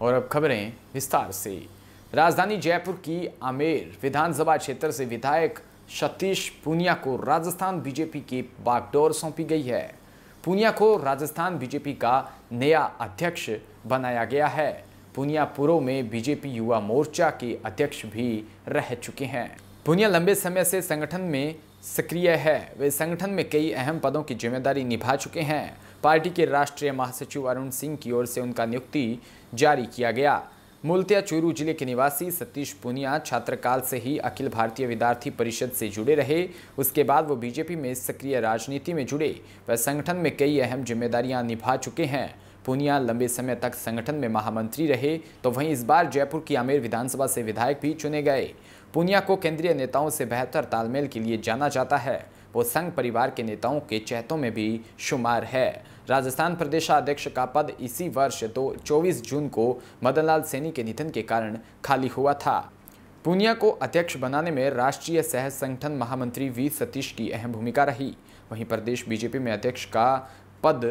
और अब खबरें विस्तार से राजधानी जयपुर की आमेर विधानसभा क्षेत्र से विधायक सतीश पूनिया को राजस्थान बीजेपी की बागडोर सौंपी गई है पूनिया को राजस्थान बीजेपी का नया अध्यक्ष बनाया गया है पूनिया पूर्व में बीजेपी युवा मोर्चा के अध्यक्ष भी रह चुके हैं पूनिया लंबे समय से संगठन में सक्रिय है वे संगठन में कई अहम पदों की जिम्मेदारी निभा चुके हैं पार्टी के राष्ट्रीय महासचिव अरुण सिंह की ओर से उनका नियुक्ति जारी किया गया मुलतिया चूरू जिले के निवासी सतीश पुनिया छात्रकाल से ही अखिल भारतीय विद्यार्थी परिषद से जुड़े रहे उसके बाद वो बीजेपी में सक्रिय राजनीति में जुड़े वह संगठन में कई अहम जिम्मेदारियां निभा चुके हैं पुनिया लंबे समय तक संगठन में महामंत्री रहे तो वहीं इस बार जयपुर की आमेर विधानसभा से विधायक भी चुने गए पुनिया को केंद्रीय नेताओं से बेहतर तालमेल के लिए जाना जाता है वो संघ परिवार के नेताओं के चेहतों में भी शुमार है राजस्थान प्रदेशाध्यक्ष का पद इसी वर्ष दो चौबीस जून को मदनलाल सैनी के निधन के कारण खाली हुआ था पूनिया को अध्यक्ष बनाने में राष्ट्रीय सह संगठन महामंत्री वी सतीश की अहम भूमिका रही वहीं प्रदेश बीजेपी में अध्यक्ष का पद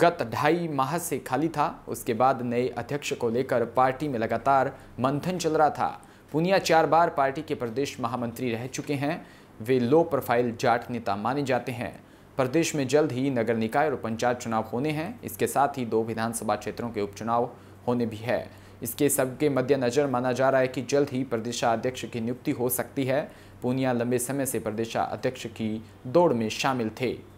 गत ढाई माह से खाली था उसके बाद नए अध्यक्ष को लेकर पार्टी में लगातार मंथन चल रहा था पुनिया चार बार पार्टी के प्रदेश महामंत्री रह चुके हैं वे लो प्रोफाइल जाट नेता माने जाते हैं प्रदेश में जल्द ही नगर निकाय और पंचायत चुनाव होने हैं इसके साथ ही दो विधानसभा क्षेत्रों के उपचुनाव होने भी है इसके सबके मद्देनज़र माना जा रहा है कि जल्द ही प्रदेशाध्यक्ष की नियुक्ति हो सकती है पूनिया लंबे समय से प्रदेशाध्यक्ष की दौड़ में शामिल थे